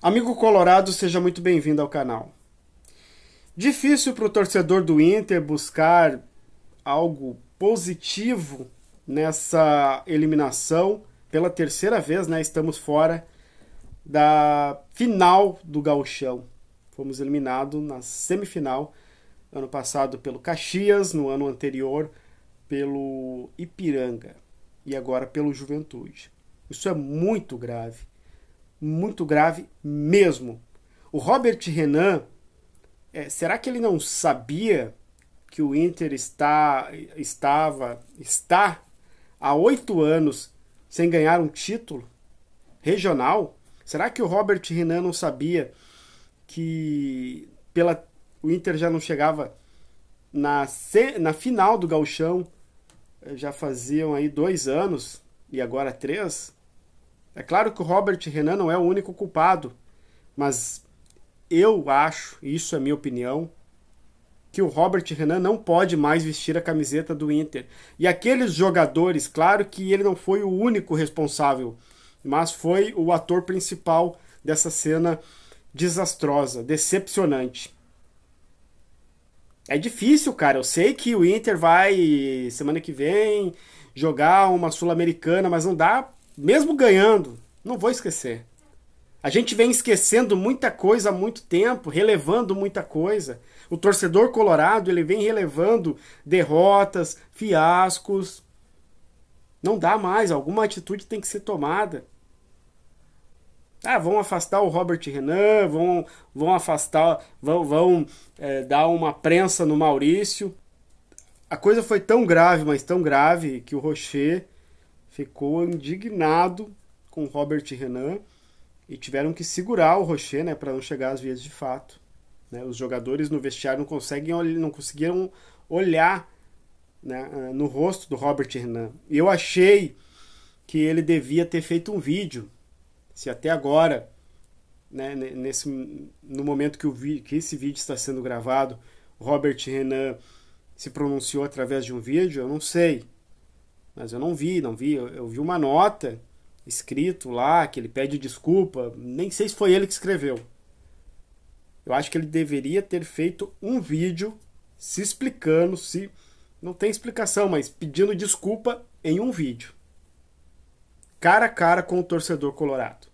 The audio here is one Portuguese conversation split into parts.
Amigo Colorado, seja muito bem-vindo ao canal. Difícil para o torcedor do Inter buscar algo positivo nessa eliminação. Pela terceira vez, né, estamos fora da final do gauchão. Fomos eliminados na semifinal ano passado pelo Caxias, no ano anterior pelo Ipiranga e agora pelo Juventude. Isso é muito grave, muito grave mesmo. O Robert Renan, é, será que ele não sabia que o Inter está, estava, está há oito anos sem ganhar um título regional? Será que o Robert Renan não sabia que pela, o Inter já não chegava na, na final do Galchão eh, já faziam aí dois anos e agora três. É claro que o Robert Renan não é o único culpado, mas eu acho, isso é minha opinião, que o Robert Renan não pode mais vestir a camiseta do Inter. E aqueles jogadores, claro que ele não foi o único responsável, mas foi o ator principal dessa cena desastrosa, decepcionante. É difícil, cara. Eu sei que o Inter vai semana que vem jogar uma Sul-Americana, mas não dá, mesmo ganhando, não vou esquecer. A gente vem esquecendo muita coisa há muito tempo, relevando muita coisa. O torcedor colorado, ele vem relevando derrotas, fiascos. Não dá mais, alguma atitude tem que ser tomada. Ah, vão afastar o Robert Renan, vão, vão afastar, vão, vão é, dar uma prensa no Maurício. A coisa foi tão grave, mas tão grave, que o Rocher ficou indignado com o Robert Renan e tiveram que segurar o Rocher, né, para não chegar às vias de fato. Né? Os jogadores no vestiário não conseguem, não conseguiram olhar né, ah, no rosto do Robert Renan. Eu achei que ele devia ter feito um vídeo se até agora, né, nesse, no momento que, o vi, que esse vídeo está sendo gravado, Robert Renan se pronunciou através de um vídeo, eu não sei. Mas eu não vi, não vi. Eu, eu vi uma nota escrito lá que ele pede desculpa. Nem sei se foi ele que escreveu. Eu acho que ele deveria ter feito um vídeo se explicando, se não tem explicação, mas pedindo desculpa em um vídeo. Cara a cara com o torcedor colorado.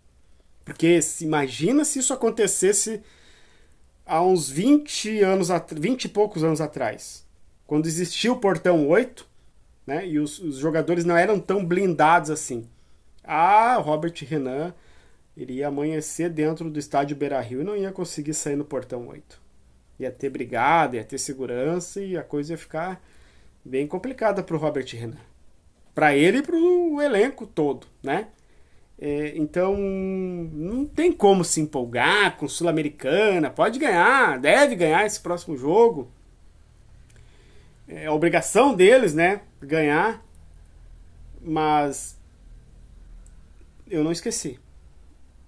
Porque se imagina se isso acontecesse há uns 20 anos, 20 e poucos anos atrás, quando existia o portão 8, né? E os, os jogadores não eram tão blindados assim. Ah, Robert Renan iria amanhecer dentro do estádio Beira-Rio e não ia conseguir sair no portão 8. Ia ter brigada, ia ter segurança e a coisa ia ficar bem complicada para o Robert Renan. Para ele e para o elenco todo, né? É, então, não tem como se empolgar com Sul-Americana. Pode ganhar, deve ganhar esse próximo jogo. É a obrigação deles, né? Ganhar. Mas eu não esqueci.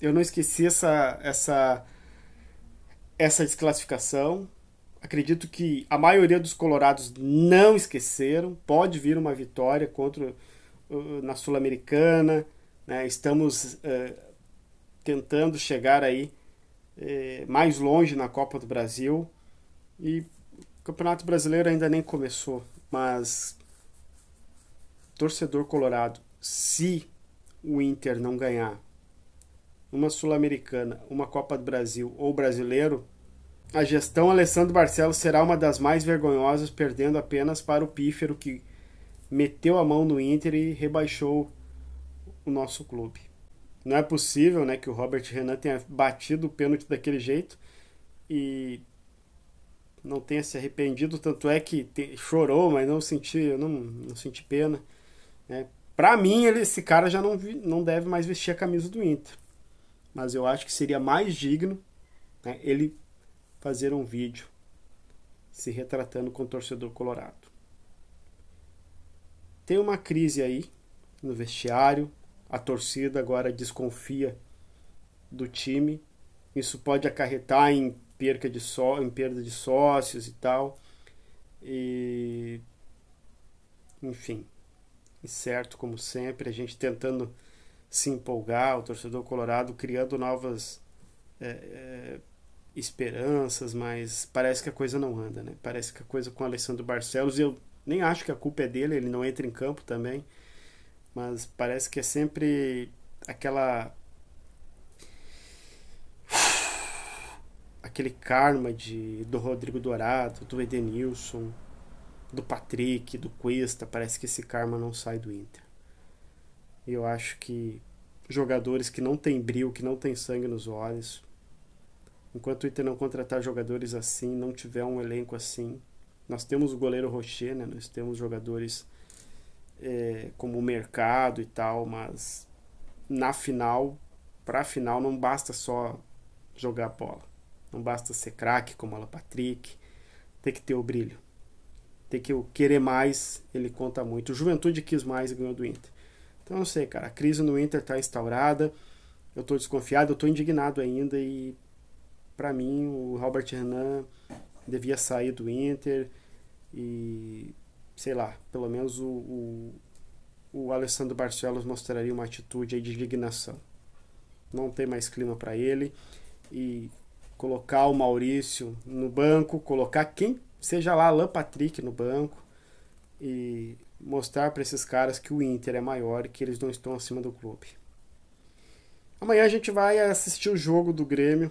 Eu não esqueci essa, essa, essa desclassificação. Acredito que a maioria dos colorados não esqueceram. Pode vir uma vitória contra na Sul-Americana né? Estamos eh, tentando chegar aí eh, mais longe na Copa do Brasil e o Campeonato Brasileiro ainda nem começou, mas torcedor colorado, se o Inter não ganhar uma Sul-Americana, uma Copa do Brasil ou brasileiro, a gestão Alessandro Barcelos será uma das mais vergonhosas, perdendo apenas para o pífero que meteu a mão no Inter e rebaixou o nosso clube. Não é possível né, que o Robert Renan tenha batido o pênalti daquele jeito e não tenha se arrependido, tanto é que te, chorou, mas não senti, não, não senti pena. Né? Para mim, ele, esse cara já não, não deve mais vestir a camisa do Inter. Mas eu acho que seria mais digno né, ele fazer um vídeo se retratando com o torcedor colorado. Tem uma crise aí no vestiário, a torcida agora desconfia do time. Isso pode acarretar em perca de só, em perda de sócios e tal. E enfim, e certo como sempre, a gente tentando se empolgar, o torcedor colorado criando novas é, é, esperanças, mas parece que a coisa não anda, né? Parece que a coisa com o Alessandro Barcelos, eu nem acho que a culpa é dele, ele não entra em campo também mas parece que é sempre aquela aquele karma de do Rodrigo Dourado, do Edenilson, do Patrick, do Cuesta, parece que esse karma não sai do Inter. eu acho que jogadores que não têm brilho, que não têm sangue nos olhos, enquanto o Inter não contratar jogadores assim, não tiver um elenco assim, nós temos o goleiro Rocher, né? Nós temos jogadores é, como mercado e tal, mas na final, para a final, não basta só jogar bola. Não basta ser craque como ela Patrick. Tem que ter o brilho. Tem que o querer mais, ele conta muito. O Juventude quis mais e ganhou do Inter. Então, não sei, cara. A crise no Inter está instaurada. Eu estou desconfiado, eu estou indignado ainda. E, para mim, o Robert Renan devia sair do Inter. E sei lá, pelo menos o, o, o Alessandro Barcelos mostraria uma atitude de indignação. Não tem mais clima para ele e colocar o Maurício no banco, colocar quem seja lá, Alan Patrick no banco e mostrar para esses caras que o Inter é maior e que eles não estão acima do clube. Amanhã a gente vai assistir o jogo do Grêmio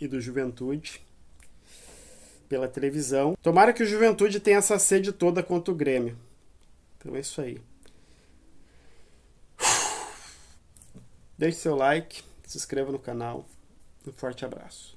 e do Juventude pela televisão. Tomara que o Juventude tenha essa sede toda contra o Grêmio. Então é isso aí. Deixe seu like, se inscreva no canal. Um forte abraço.